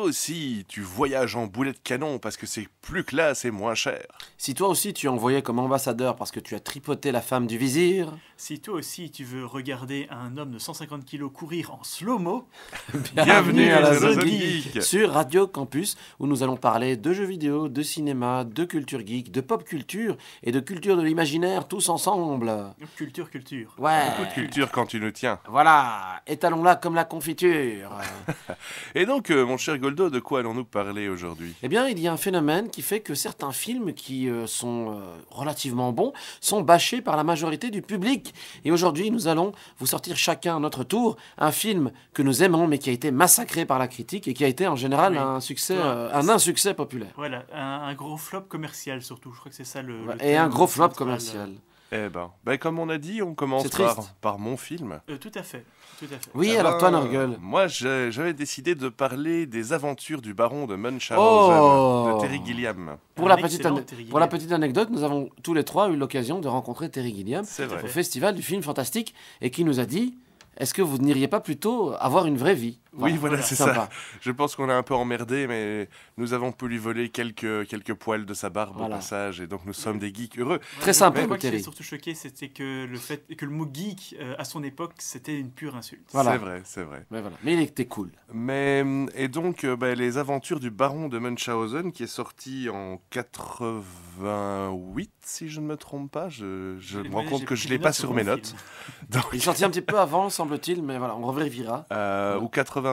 aussi, tu voyages en boulet de canon parce que c'est plus classe et moins cher. Si toi aussi, tu es envoyé comme ambassadeur parce que tu as tripoté la femme du vizir. Si toi aussi, tu veux regarder un homme de 150 kilos courir en slow-mo. Bienvenue, à la, Geek. Sur Radio Campus, où nous allons parler de jeux vidéo, de cinéma, de culture geek, de pop culture et de culture de l'imaginaire tous ensemble. Culture, culture. Ouais. culture quand tu nous tiens. Voilà, étalons-la comme la confiture. et donc, euh, mon cher de quoi allons-nous parler aujourd'hui Eh bien, il y a un phénomène qui fait que certains films qui euh, sont euh, relativement bons sont bâchés par la majorité du public. Et aujourd'hui, nous allons vous sortir chacun à notre tour un film que nous aimons mais qui a été massacré par la critique et qui a été en général un succès, euh, un insuccès populaire. Voilà, un, gros flop commercial surtout. Je crois que c'est ça le. et un gros flop commercial. Eh ben, ben, comme on a dit, on commence par, mon film. Euh, tout, à fait, Oui, alors, toi, Norgel. Euh, moi, j'avais décidé de parler des aventures du baron de Munchausen oh. de Terry Gilliam. Pour la, petite pour la, petite anecdote, nous avons tous les trois eu l'occasion de rencontrer Terry Gilliam au Festival du film fantastique et qui nous a dit Est-ce que vous n'iriez pas plutôt avoir une vraie vie oui, voilà, c'est ça. Je pense qu'on a un peu emmerdé, mais nous avons pu lui voler quelques, quelques poils de sa barbe au passage, et donc nous sommes des geeks heureux. Très sympa, Moi, qui surtout choqué, c'était que le fait que le mot geek euh, à son époque, c'était une pure insulte. C'est vrai, c'est vrai. Mais, voilà. mais il était cool. Mais euh, et donc euh, bah, les aventures du baron de Munchausen, qui est sorti en 88, si je ne me trompe pas. Je, me rends compte que je l'ai pas sur mes notes. Il est sorti un petit peu avant, semble-t-il, mais voilà, on revérifiera. ou 80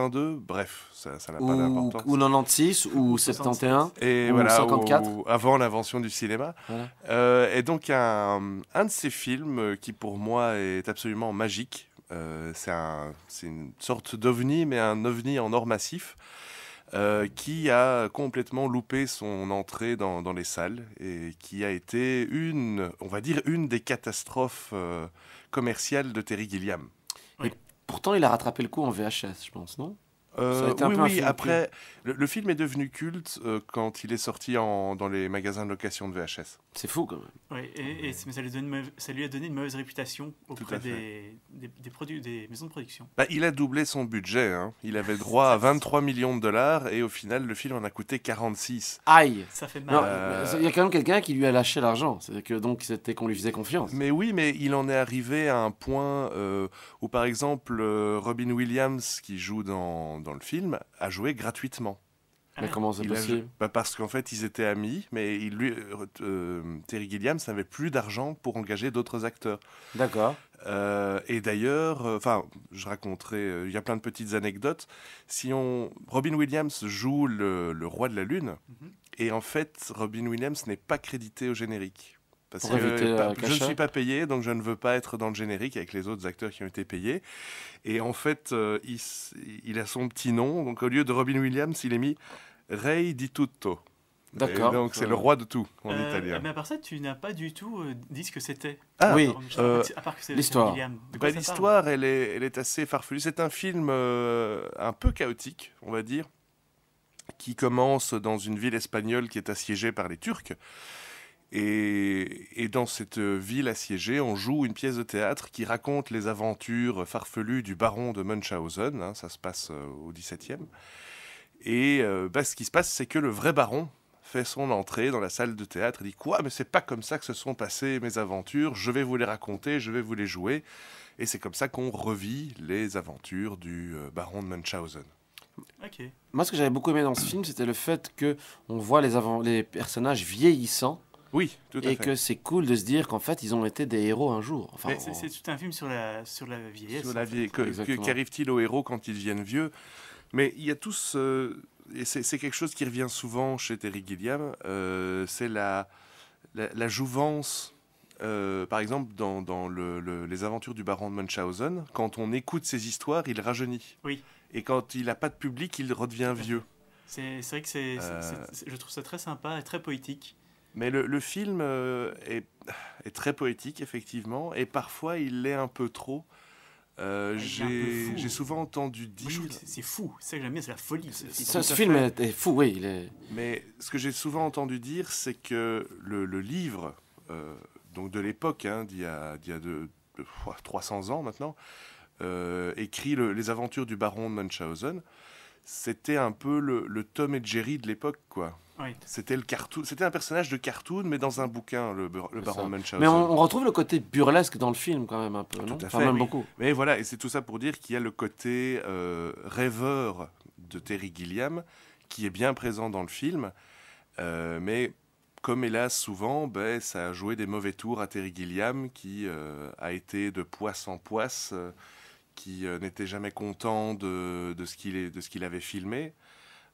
bref, ça n'a pas d'importance. Ou 96, ou 71, et ou voilà, 54. avant l'invention du cinéma. Euh, et donc, un, de ces films qui, pour moi, est absolument magique. Euh, c'est une sorte d'ovni, mais un ovni en or massif. Euh, qui a complètement loupé son entrée dans, les salles et qui a été une, on va dire, une des catastrophes commerciales de Terry Gilliam. Pourtant, il a rattrapé le coup en VHS, je pense, non euh, oui, oui après, le, film est devenu culte euh, quand il est sorti dans les magasins de location de VHS. C'est fou quand même. Oui, et, mais ça, lui a donné une mauvaise réputation auprès des, des, des, maisons de production. Bah, il a doublé son budget. Hein. Il avait droit à 23 millions de dollars et au final, le film en a coûté 46. Aïe Ça fait mal. Il y a quand même quelqu'un qui lui a lâché l'argent. C'est-à-dire que donc c'était qu'on lui faisait confiance. Mais oui, mais il en est arrivé à un point euh, où, par exemple, Robin Williams, qui joue dans dans le film, a joué gratuitement. Ah. Mais comment c'est possible bah, Parce qu'en fait, ils étaient amis, mais il, lui, euh, euh, Terry Gilliam n'avait plus d'argent pour engager d'autres acteurs. D'accord. Euh, et d'ailleurs, enfin, je raconterai, il y a plein de petites anecdotes. Si on, Robin Williams joue le, roi de la lune, mhm. et en fait, Robin Williams n'est pas crédité au générique. Parce que euh, euh, je ne suis pas payé, donc je ne veux pas être dans le générique avec les autres acteurs qui ont été payés. Et en fait, euh, il, a son petit nom. Donc au lieu de Robin Williams, il est mis Ray di Tutto. D'accord. Donc c'est le roi de tout en italien. Mais à part ça, tu n'as pas du tout dit ce que c'était. Ah oui. à part que c'est l'histoire. Bah, l'histoire, elle est, elle est assez farfelue. C'est un film un peu chaotique, on va dire, qui commence dans une ville espagnole qui est assiégée par les Turcs. Et, dans cette euh, ville assiégée, on joue une pièce de théâtre qui raconte les aventures farfelues du baron de Munchausen. Hein, ça se passe euh, au XVIIe. Et euh, bah, ce qui se passe, c'est que le vrai baron fait son entrée dans la salle de théâtre et dit quoi mais c'est pas comme ça que se sont passées mes aventures je vais vous les raconter je vais vous les jouer et c'est comme ça qu'on revit les aventures du baron de Munchausen moi ce que j'avais beaucoup aimé dans ce film c'était le fait que on voit les, les personnages vieillissants oui, tout à et fait. Et que c'est cool de se dire qu'en fait, ils ont été des héros un jour. c'est, tout un film sur la, sur la vieillesse. Sur la vieillesse, qu'arrive-t-il aux héros quand ils deviennent vieux Mais il y a tous. Euh, et c'est, quelque chose qui revient souvent chez Terry Gilliam euh, c'est la, la, jouvence. Euh, par exemple, dans, dans le, les aventures du baron de Munchausen, quand on écoute ses histoires, il rajeunit. Oui. Et quand il n'a pas de public, il redevient vieux. C'est vrai que c'est, je trouve ça très sympa et très poétique. Mais le, film euh, est, très poétique, effectivement, et parfois il l'est un peu trop. Euh, ah, j'ai souvent entendu dire. C'est fou, c'est jamais, c'est la folie. ce film est fou, oui. Il est... Mais ce que j'ai souvent entendu dire, c'est que le, livre, euh, donc de l'époque, hein, d'il y a, 300 ans maintenant, écrit Les aventures du baron de Munchausen, c'était un peu le, Tom et Jerry de l'époque, quoi. C'était le c'était un personnage de cartoon, mais dans un bouquin, le, Baron Munchausen. Mais on, retrouve le côté burlesque dans le film quand même un peu, tout non même beaucoup. Mais voilà, et c'est tout ça pour dire qu'il y a le côté euh, rêveur de Terry Gilliam qui est bien présent dans le film, euh, mais comme hélas souvent, ben, ça a joué des mauvais tours à Terry Gilliam qui euh, a été de poisse en poisse qui euh, n'était jamais content de, de ce qu'il avait filmé.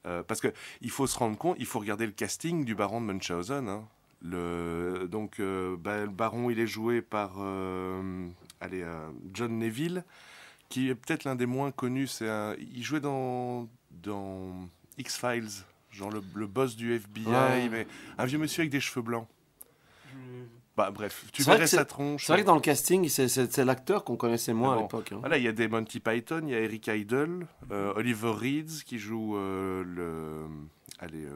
Euh, parce parce qu'il faut se rendre compte, il faut regarder le casting du baron de Munchausen. Hein. Le, donc, euh, bah, le baron, il est joué par allez, John Neville, qui est peut-être l'un des moins connus. c'est il jouait dans, dans X-Files, genre le, le, boss du FBI, mais un vieux monsieur avec des cheveux blancs. Bah, bref, tu verrais sa tronche. C'est vrai que euh. dans le casting, c'est l'acteur qu'on connaissait moins à l'époque. Hein. il y a des Monty Python, il y a Eric Idle, euh, Oliver Reed qui joue euh, le allez,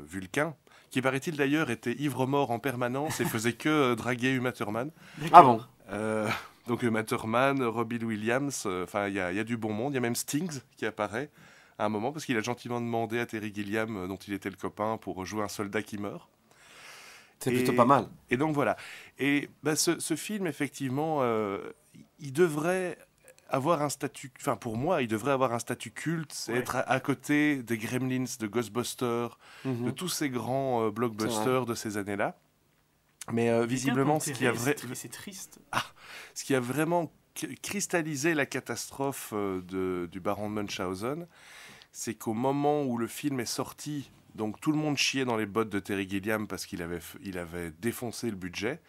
qui paraît-il d'ailleurs était ivre-mort en permanence et faisait que draguer Uma Thurman. Ah bon Donc Uma Thurman, Williams, enfin il y, y, a du bon monde, il y a même Stings qui apparaît à un moment parce qu'il a gentiment demandé à Terry Gilliam, dont il était le copain, pour jouer un soldat qui meurt. C'est plutôt pas mal. Et donc voilà. Et bah, ce, film, effectivement, euh, il devrait avoir un statut, enfin pour moi, il devrait avoir un statut culte, c'est être à, côté des Gremlins, de Ghostbusters, mhm. de tous ces grands euh, blockbusters de ces années-là. Mais euh, visiblement, ce qui a c'est triste. Ah, ce qui a vraiment cristallisé la catastrophe de, du Baron de Munchausen, c'est qu'au moment où le film est sorti, donc tout le monde chiait dans les bottes de Terry Gilliam parce qu'il avait, il avait défoncé le budget.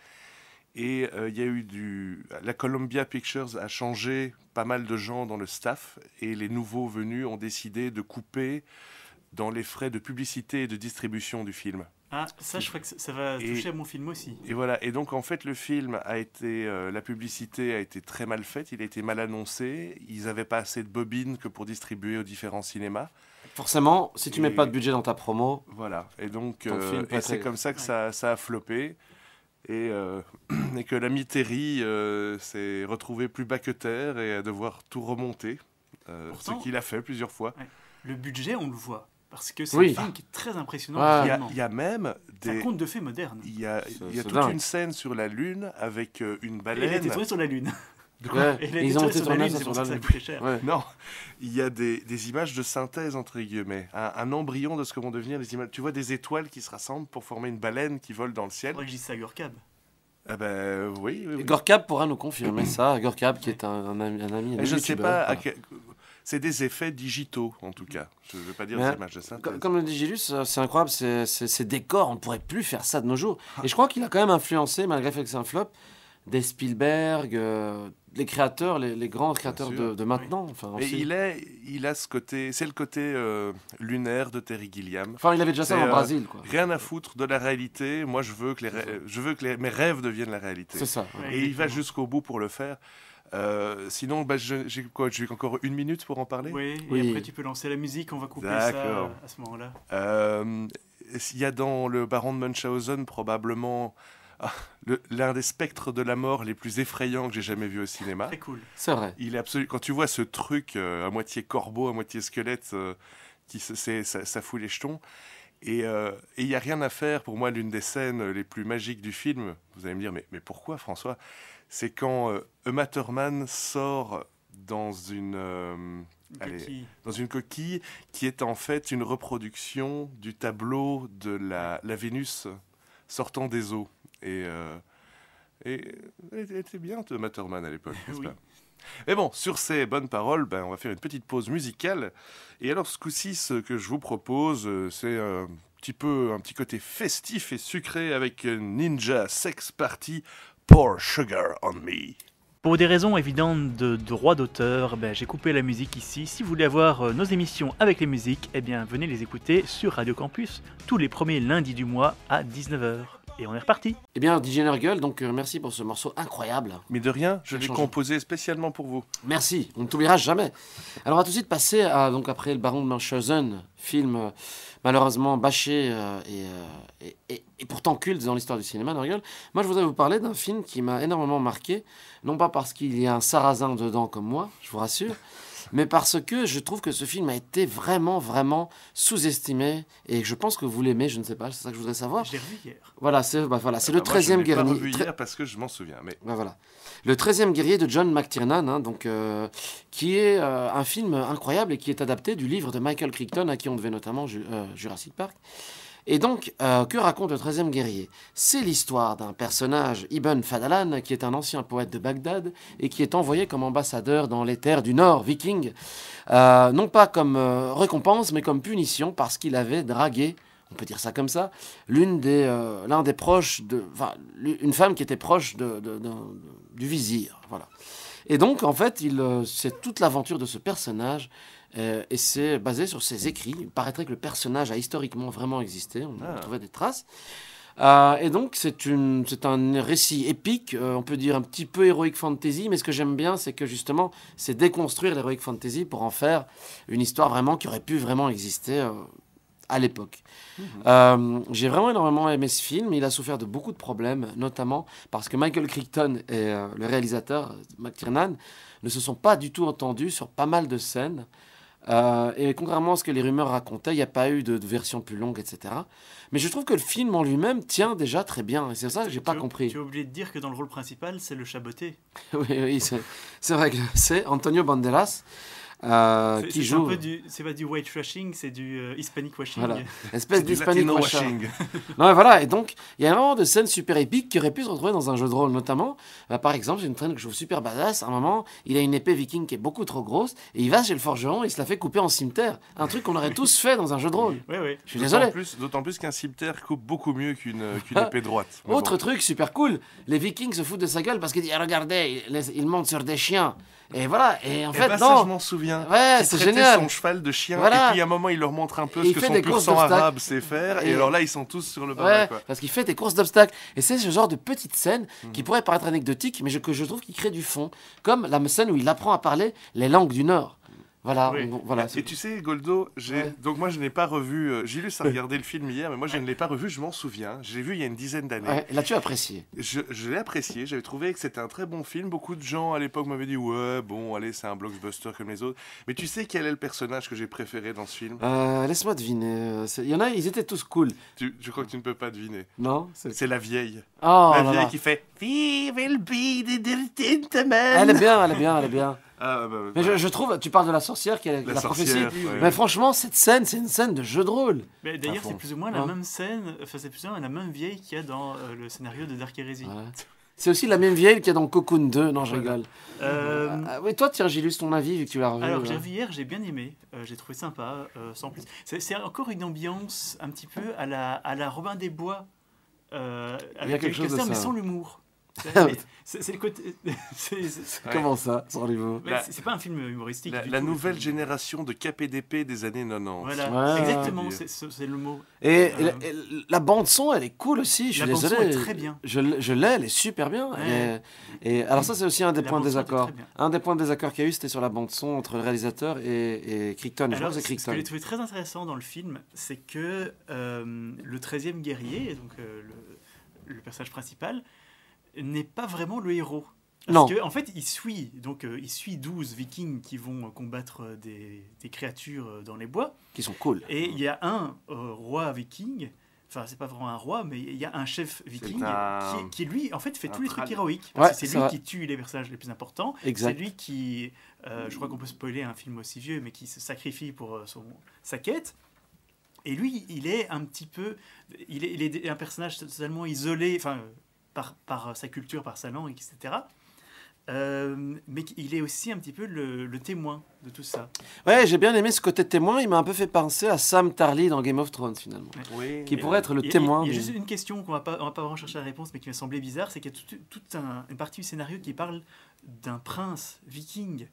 Et euh, il y a eu du. La Columbia Pictures a changé pas mal de gens dans le staff et les nouveaux venus ont décidé de couper dans les frais de publicité et de distribution du film. Ah, ça, je crois que ça va toucher à mon film aussi. Et voilà. Et donc, en fait, le film a été. Euh, la publicité a été très mal faite, il a été mal annoncé. Ils n'avaient pas assez de bobines que pour distribuer aux différents cinémas forcément, si tu ne mets pas de budget dans ta promo. Voilà. Et donc, euh, c'est comme ça que ça, a floppé. Euh, et, que l'ami Terry euh, s'est retrouvé plus bas que terre et à devoir tout remonter. ce qu'il a fait plusieurs fois. Le budget, on le voit. Parce que c'est un film qui est très impressionnant. Ah. Il y, y, a même des. Ça un de fées moderne. Il y a, y a toute une scène sur la Lune avec une baleine. Elle a était sur la Lune. ils ont sur la ça cher. Non, il y a des, images de synthèse, entre guillemets, un, un, embryon de ce que vont devenir les images. Tu vois des étoiles qui se rassemblent pour former une baleine qui vole dans le ciel. il Gorkab. Ah ben oui, oui, Gorkab pourra nous confirmer ça. Gorkab qui est un, ami. je ne sais pas. C'est des effets digitaux en tout cas. Je ne veux pas dire des images de synthèse. Comme le Digilus, euh, c'est incroyable. Ces décors, on ne pourrait plus faire ça de nos jours. Et je crois qu'il a quand même influencé, malgré que c'est un flop des Spielberg, euh, les créateurs, les, grands créateurs de, maintenant. Enfin, et il, est, il a ce côté, c'est le côté euh, lunaire de Terry Gilliam. Enfin, il avait déjà ça en euh, Brésil. Quoi. Rien à foutre de la réalité. Moi, je veux que, les je veux que mes rêves deviennent la réalité. C'est ça. Et il va jusqu'au bout pour le faire. sinon, bah, j'ai J'ai encore une minute pour en parler. Oui, après tu peux lancer la musique, on va couper ça à ce moment-là. Il y a dans le Baron de Munchausen probablement ah, l'un des spectres de la mort les plus effrayants que j'ai jamais vu au cinéma. Très cool. C'est vrai. Il est absolu. Quand tu vois ce truc euh, à moitié corbeau, à moitié squelette, euh, qui se, ça, ça, fout les jetons. Et euh, il y n'y a rien à faire. Pour moi, l'une des scènes les plus magiques du film, vous allez me dire, mais, pourquoi François C'est quand Uma sort dans une, dans une coquille qui est en fait une reproduction du tableau de la Vénus sortant des eaux. Euh, et, et était bien, de Matterman, à l'époque, nest mais bon, sur ces bonnes paroles, ben, on va faire une petite pause musicale. Et alors, ce coup-ci, ce que je vous propose, euh, c'est un petit peu un petit côté festif et sucré avec Ninja Sex Party Pour Sugar on Me. Pour des raisons évidentes de, droit d'auteur, ben, j'ai coupé la musique ici. Si vous voulez avoir euh, nos émissions avec les musiques, eh bien, venez les écouter sur Radio Campus tous les premiers lundis du mois à 19h et on est reparti. Eh bien, DJ Nurgle, donc euh, merci pour ce morceau incroyable. Mais de rien, je l'ai composé spécialement pour vous. Merci, on ne t'oubliera jamais. Alors, à tout de suite passer à, donc, après Le Baron de Munchausen, film euh, malheureusement bâché euh, et, et, et, pourtant culte dans l'histoire du cinéma, Nurgle. Moi, je voudrais vous parler d'un film qui m'a énormément marqué, non pas parce qu'il y a un sarrasin dedans comme moi, je vous rassure mais parce que je trouve que ce film a été vraiment, vraiment sous-estimé. Et je pense que vous l'aimez, je ne sais pas, c'est ça que je voudrais savoir. J'ai revu hier. Voilà, c'est bah voilà, c'est ah le 13e bah, je guerrier. revu hier parce que je m'en souviens. Mais... Bah, voilà. Le 13e guerrier de John McTiernan, hein, donc, euh, qui est euh, un film incroyable et qui est adapté du livre de Michael Crichton, à qui on devait notamment euh, Jurassic Park. Et donc, euh, que raconte le 13e guerrier C'est l'histoire d'un personnage, Ibn Fadalan, qui est un ancien poète de Bagdad et qui est envoyé comme ambassadeur dans les terres du Nord, viking, euh, non pas comme euh, récompense, mais comme punition parce qu'il avait dragué on peut dire ça comme ça, l'une des, l'un des proches de, une femme qui était proche du vizir, voilà. Et donc, en fait, il, c'est toute l'aventure de ce personnage euh, et c'est basé sur ses écrits. Il paraîtrait que le personnage a historiquement vraiment existé. On ah. des traces. Euh, et donc, c'est un récit épique, euh, on peut dire un petit peu héroïque fantasy, mais ce que j'aime bien, c'est que justement, c'est déconstruire l'héroïque fantasy pour en faire une histoire vraiment qui aurait pu vraiment exister à l'époque. Mhm. J'ai vraiment énormément aimé ce film, il a souffert de beaucoup de problèmes, notamment parce que Michael Crichton et le réalisateur McTiernan ne se sont pas du tout entendus sur pas mal de scènes. Euh, et contrairement à ce que les rumeurs racontaient, il n'y a pas eu de, version plus longue, etc. Mais je trouve que le film en lui-même tient déjà très bien. Et c'est ça que j'ai pas compris. Tu es de dire que dans le rôle principal, c'est le chaboté. oui, oui, c'est vrai que c'est Antonio Banderas. Euh, qui joue. Euh, du, c'est pas du white washing, c'est du euh, hispanic washing. Espèce d'hispanic washing. non, voilà. Et donc, il y a un moment de scènes super épiques qui auraient pu se retrouver dans un jeu de rôle, notamment. Bah, par exemple, j'ai une traîne que je trouve super badass. À un moment, il a une épée viking qui est beaucoup trop grosse et il va chez le forgeron et il se la fait couper en cimetière. Un truc qu'on aurait tous fait dans un jeu de rôle. Oui, oui. Je suis désolé. D'autant plus, qu'un cimetière coupe beaucoup mieux qu'une épée droite. Autre truc super cool, les vikings se foutent de sa gueule parce qu'ils disent eh, Regardez, ils montent sur des chiens. Et voilà, et en fait, bah, non. Ça, je m'en souviens. Ouais, c'est génial. son cheval de chien, et puis à un moment, il leur montre un peu ce que son pur sang arabe sait faire, et... alors là, ils sont tous sur le bas. Ouais, parce qu'il fait des courses d'obstacles. Et c'est ce genre de petite scène qui mhm. pourrait paraître anecdotique mais que je trouve qui crée du fond, comme la scène où il apprend à parler les langues du Nord. Voilà, voilà. Et tu sais, Goldo, j'ai donc moi je n'ai pas revu. Euh, j'ai lu, ça regardé le film hier, mais moi je ne l'ai pas revu. Je m'en souviens. J'ai vu il y a une dizaine d'années. Ouais. L'as-tu apprécié Je, l'ai apprécié. J'avais trouvé que c'était un très bon film. Beaucoup de gens à l'époque m'avaient dit ouais, bon, allez, c'est un blockbuster comme les autres. Mais tu sais quel est le personnage que j'ai préféré dans ce film euh, Laisse-moi deviner. Euh, il y en a, ils étaient tous cool. Tu, je crois que tu ne peux pas deviner. Non. C'est la vieille. Oh la vieille qui fait Vive Elle est bien, elle est bien, elle est bien. Ah, bah, bah, mais je, trouve, tu parles de la sorcière qui est la, prophétie. Mais franchement, cette scène, c'est une scène de jeu de rôle. d'ailleurs, c'est plus ou moins la hein même scène, enfin, c'est plus ou moins la même vieille qu'il y a dans euh, le scénario de Dark Heresy. C'est aussi la même vieille qu'il y a dans Cocoon 2. Non, je rigole. Euh... Ah, ah, oui, toi, tiens, lu ton avis, vu que tu l'as revu. Alors, euh. j'ai vu hier, j'ai bien aimé. Euh, j'ai trouvé sympa, sans plus. C'est encore une ambiance un petit peu à la, à la Robin des Bois. Il y a quelque chose de ça. mais sans l'humour. C'est le côté. Comment ça, sans bah, C'est pas un film humoristique. La, nouvelle génération de KPDP des années 90. Voilà, exactement, c'est le mot. Et, la, bande-son, elle est cool aussi. Je la bande très bien. Je, je l'ai, elle est super bien. Et, alors, ça, c'est aussi un des points de désaccord. Un des points de désaccord qu'il y a eu, c'était sur la bande-son entre le réalisateur et, et Crichton. Alors, ce, Crichton. ce que j'ai trouvé très intéressant dans le film, c'est que euh, le 13e guerrier, donc euh, le, le personnage principal, n'est pas vraiment le héros. Parce en fait, il suit, donc, euh, il suit 12 vikings qui vont euh, combattre euh, des, créatures dans les bois. Qui sont cool. Et il y a un roi viking, enfin, c'est pas vraiment un roi, mais il y a un chef viking qui, lui, en fait, fait tous les trucs héroïques. c'est lui qui tue les personnages les plus importants. C'est lui qui, je crois qu'on peut spoiler un film aussi vieux, mais qui se sacrifie pour sa quête. Et lui, il est un petit peu. Il est, il est un personnage totalement isolé. Enfin, par, euh, sa culture, par sa langue, etc. Euh, mais il est aussi un petit peu le, témoin de tout ça. Ouais, j'ai bien aimé ce côté témoin. Il m'a un peu fait penser à Sam Tarly dans Game of Thrones, finalement. Oui, qui pourrait être le témoin. Il y, a juste une question qu'on ne va pas vraiment chercher la réponse, mais qui m'a semblé bizarre c'est qu'il y a toute tout un, une partie du scénario qui parle d'un prince viking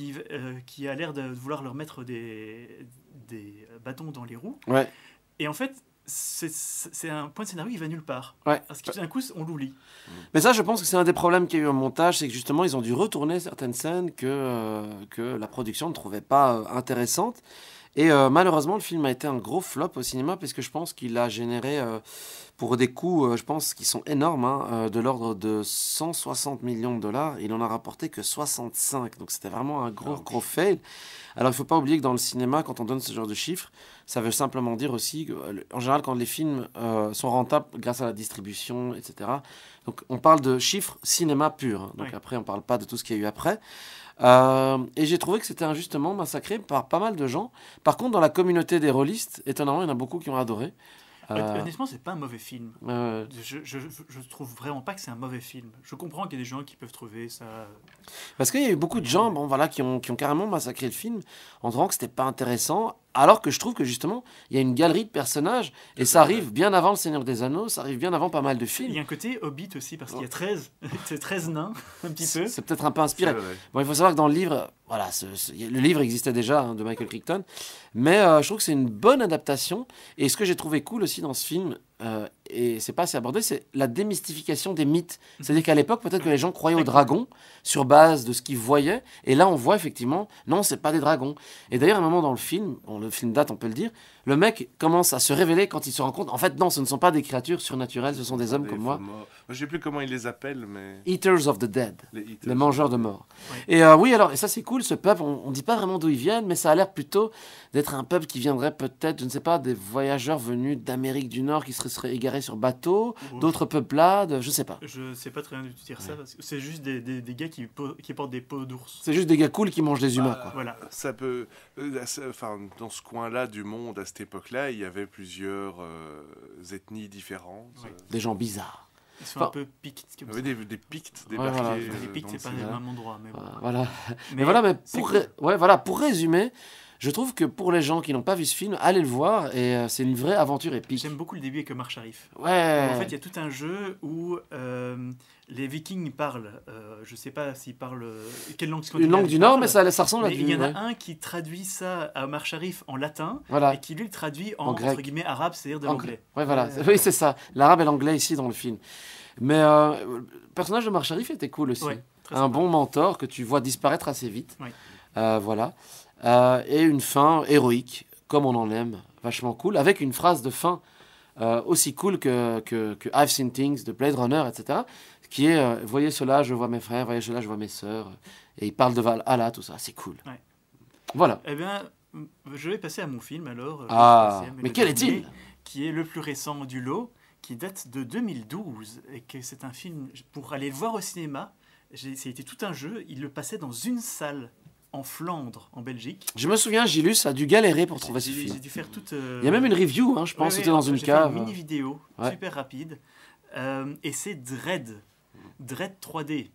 euh, qui, a l'air de vouloir leur mettre des, des bâtons dans les roues. Ouais. Et en fait, c'est un point de scénario, qui va nulle part. Ouais. Parce que coup, on l'oublie. Mais ça, je pense que c'est un des problèmes qu'il y a eu au montage, c'est que justement, ils ont dû retourner certaines scènes que, euh, que la production ne trouvait pas euh, intéressantes. Et euh, malheureusement, le film a été un gros flop au cinéma parce que je pense qu'il a généré euh, pour des coûts, euh, je pense, qui sont énormes, hein, de l'ordre de 160 millions de dollars. Il en a rapporté que 65. Donc c'était vraiment un gros, ah gros fail. Alors il ne faut pas oublier que dans le cinéma, quand on donne ce genre de chiffres, ça veut simplement dire aussi, en général, quand les films sont rentables grâce à la distribution, etc. Donc on parle de chiffres cinéma pur. Hein. Donc après, on ne parle pas de tout ce qu'il y a eu après. Euh, et j'ai trouvé que c'était injustement massacré par pas mal de gens. Par contre, dans la communauté des rôlistes, étonnamment, il y en a beaucoup qui ont adoré. Euh, honnêtement, c'est pas un mauvais film. Euh, je, je, trouve vraiment pas que c'est un mauvais film. Je comprends qu'il y a des gens qui peuvent trouver ça. Parce qu'il y a eu beaucoup de gens, bon voilà, qui ont, qui ont carrément massacré le film en disant que c'était pas intéressant, alors que je trouve que justement, il y a une galerie de personnages, et ça arrive bien avant Le Seigneur des Anneaux, ça arrive bien avant pas mal de films. Il y a un côté Hobbit aussi, parce qu'il y a 13, 13 nains, un petit peu. C'est peut-être un peu inspiré. Bon, il faut savoir que dans le livre, voilà, le livre existait déjà hein, de Michael Crichton, mais euh, je trouve que c'est une bonne adaptation, et ce que j'ai trouvé cool aussi dans ce film, euh, et c'est pas assez abordé, c'est la démystification des mythes. Mhm. C'est-à-dire qu'à l'époque, peut-être que les gens croyaient aux dragons sur base de ce qu'ils voyaient, et là on voit effectivement, non, c'est pas des dragons. Et d'ailleurs, à un moment dans le film, bon, le film date, on peut le dire, le mec commence à se révéler quand il se rend compte, en fait, non, ce ne sont pas des créatures surnaturelles, ce sont des hommes comme moi. Je sais plus comment ils les appellent, mais. Eaters of the Dead, les, mangeurs de morts. Et euh, oui, alors, et ça c'est cool, ce peuple, on, ne dit pas vraiment d'où ils viennent, mais ça a l'air plutôt d'être un peuple qui viendrait peut-être, je ne sais pas, des voyageurs venus d'Amérique du Nord qui se seraient égarés sur bateau, d'autres peuplades, je sais pas. Je sais pas très bien de dire ça, c'est juste des, des, gars qui, qui, portent des peaux d'ours. C'est juste des gars cool qui mangent des humains, Voilà. Ça peut. Euh, enfin, dans ce coin-là du monde, à cette époque-là, il y avait plusieurs euh, ethnies différentes. Des gens bizarres. Ils sont un peu pictes. Des, pictes Voilà. les euh, pictes, c'est pas le même endroit. Mais voilà. Mais, voilà, mais pour, ouais, voilà, pour résumer, je trouve que pour les gens qui n'ont pas vu ce film, allez le voir et euh, c'est une vraie aventure épique. J'aime beaucoup le début avec Omar Sharif. Ouais. En fait, il y a tout un jeu où euh, les Vikings parlent. Euh, je sais pas s'ils parlent euh, quelle langue. Une langue du Nord, mais ça, ressemble à du. Il y en a un qui traduit ça à Omar Sharif en latin et qui lui le traduit en, entre guillemets arabe, c'est-à-dire de l'anglais. Ouais, voilà. Oui, c'est ça. L'arabe et l'anglais ici dans le film. Mais le personnage d'Omar Sharif était cool aussi. un bon mentor que tu vois disparaître assez vite. voilà. Euh, et une fin héroïque, comme on en aime, vachement cool, avec une phrase de fin euh, aussi cool que, que, I've Seen Things de Blade Runner, etc., qui est euh, Voyez cela, je vois mes frères, voyez cela, je vois mes sœurs, et il parle de Valhalla, tout ça, c'est cool. Voilà. Eh bien, je vais passer à mon film alors. Ah, mais quel est-il Qui est le plus récent du lot, qui date de 2012, et que c'est un film, pour aller le voir au cinéma, c'était tout un jeu, il le passait dans une salle en Flandre, en Belgique. Je me souviens, Gilus a dû galérer pour trouver ce film. J'ai dû faire toute. Euh, il y a même une review, hein, je pense, c'était dans une cave. une mini vidéo, super rapide. Euh, et c'est Dread, Dread 3D,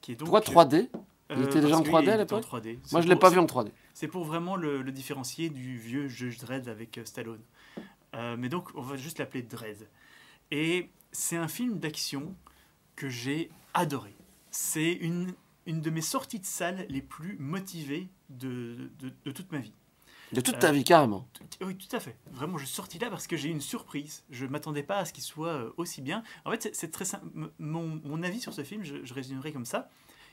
qui est donc. Pourquoi 3D Il était euh, déjà en 3D à l'époque. Moi, je l'ai pas vu en 3D. C'est pour vraiment le, différencier du vieux Juge Dread avec Stallone. mais donc, on va juste l'appeler Dread. Et c'est un film d'action que j'ai adoré. C'est une une de mes sorties de salle les plus motivées de, de, toute ma vie. De toute ta euh, vie, carrément. oui, tout à fait. Vraiment, je suis sorti là parce que j'ai eu une surprise. Je ne m'attendais pas à ce qu'il soit euh, aussi bien. En fait, c'est très simple. Mon, mon, avis sur ce film, je, résumerai comme ça.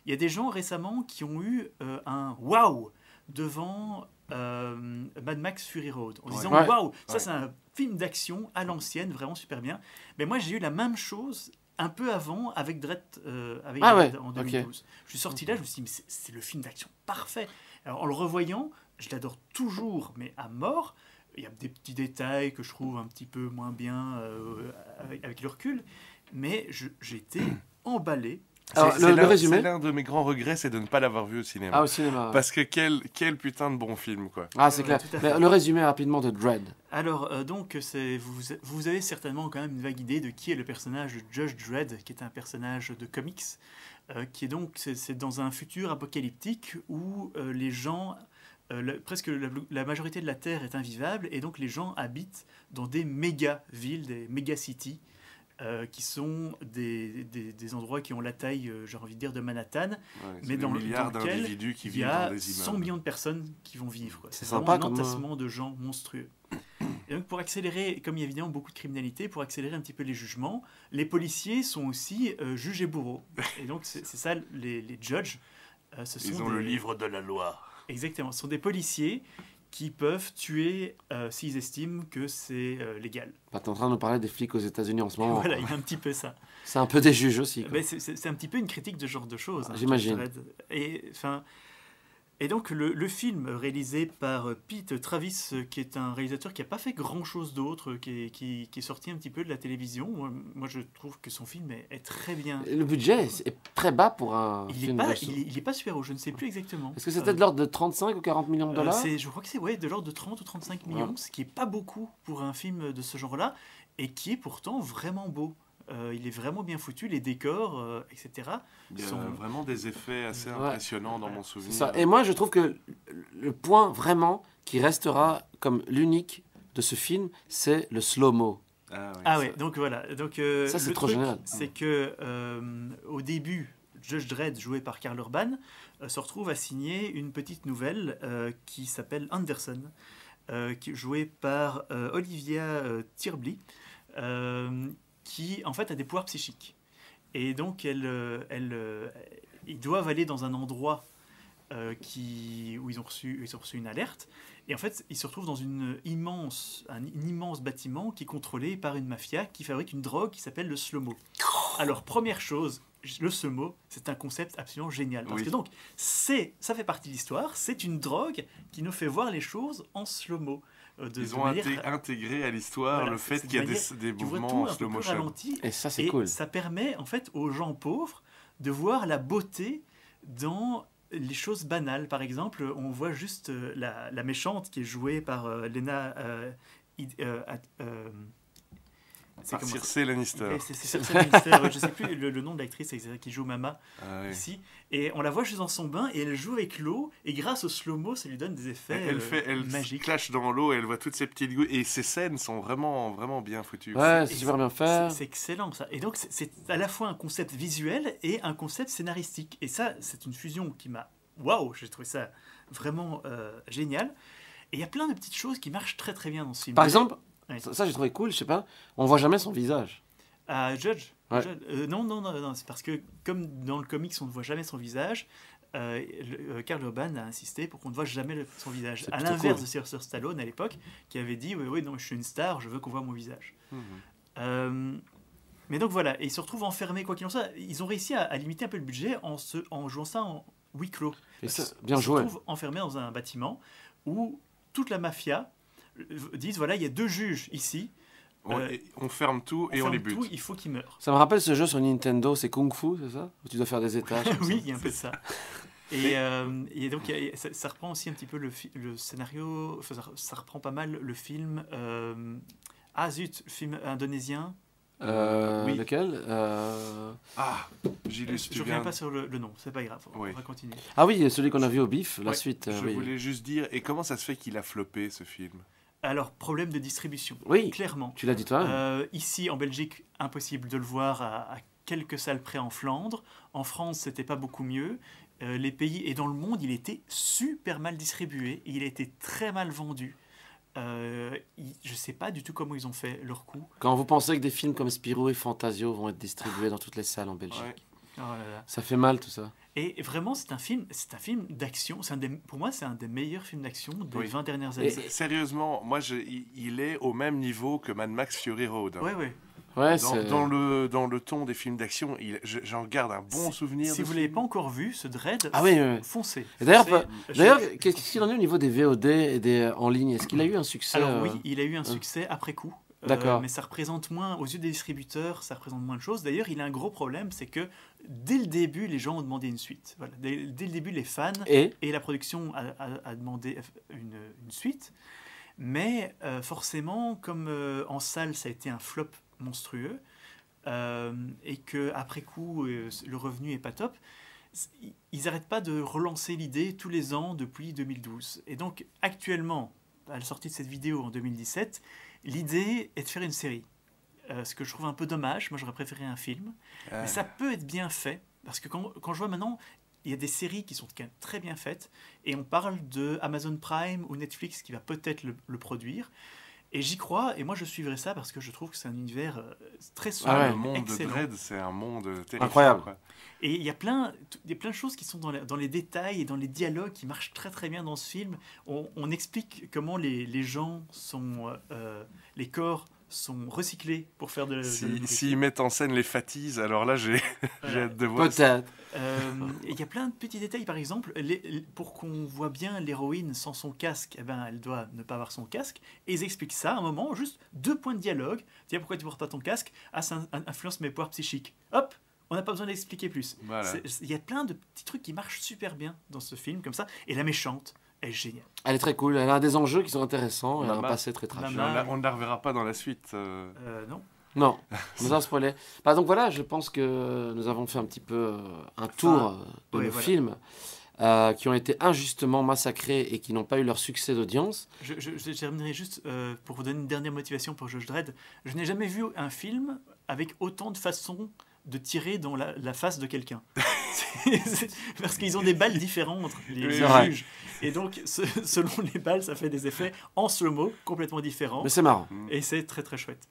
Il y a des gens récemment qui ont eu euh, un waouh devant Mad Max Fury Road en disant waouh, wow, ça c'est un film d'action à l'ancienne, vraiment super bien. Mais moi, j'ai eu la même chose un peu avant avec Dredd euh, avec ah en 2012. Je suis sorti là, je me suis dit, c'est le film d'action parfait. Alors, en le revoyant, je l'adore toujours, mais à mort. Il y a des petits détails que je trouve un petit peu moins bien euh, avec, avec, le recul, mais j'étais emballé alors, le, résumé L'un de mes grands regrets, c'est de ne pas l'avoir vu au cinéma. Ah, au cinéma. Parce que quel, quel putain de bon film, quoi. Ah, c'est clair. le résumé rapidement de Dread. Alors, euh, donc, vous, vous avez certainement quand même une vague idée de qui est le personnage de Judge Dread, qui est un personnage de comics, euh, qui est donc, c'est dans un futur apocalyptique où euh, les gens presque la, la, majorité de la Terre est invivable et donc les gens habitent dans des méga villes, des méga cities euh, qui sont des, des, endroits qui ont la taille, euh, j'ai envie de dire, de Manhattan, mais dans, le lequel d'individus qui il y a 100 millions de personnes qui vont vivre. C'est sympa un entassement de euh, gens monstrueux. Et donc pour accélérer, comme il y a évidemment beaucoup de criminalité, pour accélérer un petit peu les jugements, les policiers sont aussi juges et bourreaux. Et donc c'est ça, les, les judges. ce Ils ont le livre de la loi. Exactement, ce sont des policiers qui peuvent tuer euh, s'ils estiment que c'est euh, légal. Bah, tu es en train de nous parler des flics aux États-Unis en ce moment. voilà, il y a un petit peu ça. c'est un peu des juges aussi. Mais c'est, un petit peu une critique de ce genre de choses. Hein, J'imagine. Et enfin, et donc le, film réalisé par euh, Pete Travis, euh, qui est un réalisateur qui n'a pas fait grand-chose d'autre, euh, qui, est sorti un petit peu de la télévision, moi, je trouve que son film est, très bien. Le budget est très bas pour un il film. Est pas, il, il pas super haut, je ne sais plus exactement. Est-ce que c'était de l'ordre de 35 ou 40 millions de dollars Je crois que c'est ouais, de l'ordre de 30 ou 35 millions, ce qui n'est pas beaucoup pour un film de ce genre-là, et qui est pourtant vraiment beau. Euh, il est vraiment bien foutu, les décors, euh, etc. Il y a sont... vraiment des effets assez impressionnants dans mon souvenir. Ça. Et moi, je trouve que le point vraiment qui restera comme l'unique de ce film, c'est le slow-mo. Ah, oui, ouais, ah donc voilà. Donc, euh, ça, c'est trop truc, génial. C'est que au début, Judge Dredd, joué par Karl Urban, se retrouve à signer une petite nouvelle qui s'appelle Anderson, jouée par Olivia Tirbly qui, en fait, a des pouvoirs psychiques. Et donc, euh, euh, ils doivent aller dans un endroit euh, qui, où ils ont, reçu, ils ont reçu une alerte. Et en fait, ils se retrouvent dans une immense, un immense bâtiment qui est contrôlé par une mafia qui fabrique une drogue qui s'appelle le slow-mo. Alors, première chose, le slow-mo, c'est un concept absolument génial. Parce que donc, ça fait partie de l'histoire, c'est une drogue qui nous fait voir les choses en slow-mo. Euh, Ils ont intégré à l'histoire le fait qu'il y a des, mouvements slow motion. et ça, c'est cool. Ça permet en fait aux gens pauvres de voir la beauté dans les choses banales. Par exemple, on voit juste euh, la, méchante qui est jouée par euh, Lena. C'est comme Lannister. Eh, c'est Circe Lannister, euh, je sais plus le, nom de l'actrice qui joue Mama ah ici. Et on la voit juste dans son bain et elle joue avec l'eau et grâce au slow-mo, ça lui donne des effets elle, elle euh, fait, elle clash dans l'eau et elle voit toutes ces petites gouttes et ces scènes sont vraiment vraiment bien foutues. Ouais, c'est super bien fait. C'est excellent ça. Et donc c'est à la fois un concept visuel et un concept scénaristique. Et ça, c'est une fusion qui m'a waouh, j'ai trouvé ça vraiment euh, génial. Et il y a plein de petites choses qui marchent très très bien dans ce film. Par exemple, ça, j'ai trouvé cool, je sais pas. On voit jamais son visage. Euh, Judge, euh, non, non, non, non c'est parce que comme dans le comics, on ne voit jamais son visage, euh, Karl Urban a insisté pour qu'on ne voit jamais son visage. À l'inverse de Sir Stallone à l'époque, qui avait dit Oui, oui, non, je suis une star, je veux qu'on voit mon visage. Mmh. mais donc voilà, et ils se retrouvent enfermés, quoi qu'il en soit. Ils ont réussi à, limiter un peu le budget en, se, en jouant ça en huis clos. bien joué. Ils se retrouvent enfermés dans un bâtiment où toute la mafia disent voilà, il y a deux juges ici. On, euh, ferme tout et on, les bute. Tout, il faut qu'ils meurent. Ça me rappelle ce jeu sur Nintendo, c'est Kung Fu, c'est ça Où tu dois faire des étages. oui, il y a un peu ça. Et, euh, et, donc, ça, reprend aussi un petit peu le, scénario, ça, reprend pas mal le film. Euh, ah zut, film indonésien. Euh, lequel Ah, j'ai Je reviens pas sur le, nom, c'est pas grave, on va continuer. Ah oui, celui qu'on a vu au bif, la suite. Je voulais juste dire, et comment ça se fait qu'il a floppé ce film alors, problème de distribution. Oui. Clairement. Tu l'as dit toi euh, Ici, en Belgique, impossible de le voir à, quelques salles près en Flandre. En France, c'était pas beaucoup mieux. Euh, les pays et dans le monde, il était super mal distribué. Il était très mal vendu. Euh, je sais pas du tout comment ils ont fait leur coup. Quand vous pensez que des films comme Spirou et Fantasio vont être distribués dans toutes les salles en Belgique. Oh ça fait mal tout ça. Et vraiment, c'est un film, c'est un film d'action. pour moi, c'est un des meilleurs films d'action des 20 dernières années. sérieusement, moi, il est au même niveau que Mad Max Fury Road. oui oui dans, le, dans le ton des films d'action, j'en garde un bon souvenir. Si vous ne l'avez pas encore vu, ce Dread, ah foncez. D'ailleurs, qu'est-ce qu'il en est au niveau des VOD et des euh, en ligne Est-ce qu'il a eu un succès Alors oui, euh, il a eu un euh? succès après coup. D'accord. mais ça représente moins, aux yeux des distributeurs, ça représente moins de choses. D'ailleurs, il a un gros problème, c'est que dès le début, les gens ont demandé une suite. Dès, le début, les fans et, la production a, demandé une, suite. Mais euh, forcément, comme euh, en salle, ça a été un flop monstrueux, euh, et que après coup, le revenu est pas top, ils n'arrêtent pas de relancer l'idée tous les ans depuis 2012. Et donc, actuellement, à la sortie de cette vidéo en 2017, l'idée est de faire une série. Euh, ce que je trouve un peu dommage. Moi, j'aurais préféré un film. Ah. Mais ça peut être bien fait, parce que quand, je vois maintenant, il y a des séries qui sont très bien faites, et on parle de Amazon Prime ou Netflix qui va peut-être le, produire. Et j'y crois, et moi je suivrai ça parce que je trouve que c'est un univers euh, très solide. Ah le monde de Dread, c'est un monde euh, incroyable. Et il y a plein de choses qui sont dans, dans, les détails et dans les dialogues qui marchent très très bien dans ce film. On, explique comment les, les gens sont, les corps sont recyclés pour faire de. S'ils si, mettent en scène les fatises, alors là, j'ai hâte de voir. Euh, il y a plein de petits détails, par exemple, pour qu'on voit bien l'héroïne sans son casque, eh ben, elle doit ne pas avoir son casque. Et ils expliquent ça à un moment, juste deux points de dialogue. pourquoi tu portes pas ton casque ah, ça influence mes pouvoirs psychiques. Hop, on n'a pas besoin d'expliquer plus. Il y a plein de petits trucs qui marchent super bien dans ce film, comme ça. Et la méchante, est géniale. Elle est très cool, elle a des enjeux qui sont intéressants, et elle a un passé très tragique. On ne la reverra pas dans la suite. Euh. Euh, non. Non, nous a spoilé. donc voilà, je pense que nous avons fait un petit peu euh, un tour de nos films. qui ont été injustement massacrés et qui n'ont pas eu leur succès d'audience. Je, terminerai juste pour vous donner une dernière motivation pour Josh Dredd. Je n'ai jamais vu un film avec autant de façons de tirer dans la, face de quelqu'un. parce qu'ils ont des balles différentes, les, juges. Et donc, selon les balles, ça fait des effets en slow-mo complètement différents. Mais c'est marrant. Et c'est très très chouette.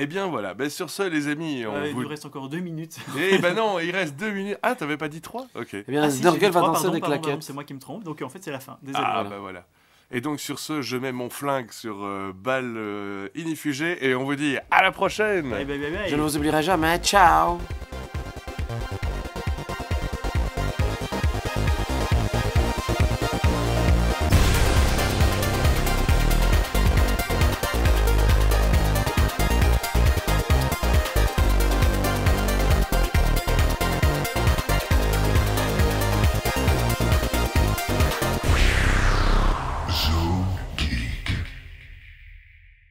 Eh bien voilà, ben, sur ce les amis, on il nous reste encore deux minutes. Eh ben non, il reste deux minutes. Ah, t'avais pas dit trois Ok. Eh bien, ah, va danser pardon, C'est moi qui me trompe, donc en fait c'est la fin. Désolé. Ah bah voilà. Ben, et donc sur ce, je mets mon flingue sur euh, balle euh, et on vous dit à la prochaine. je ne vous oublierai jamais. Ciao.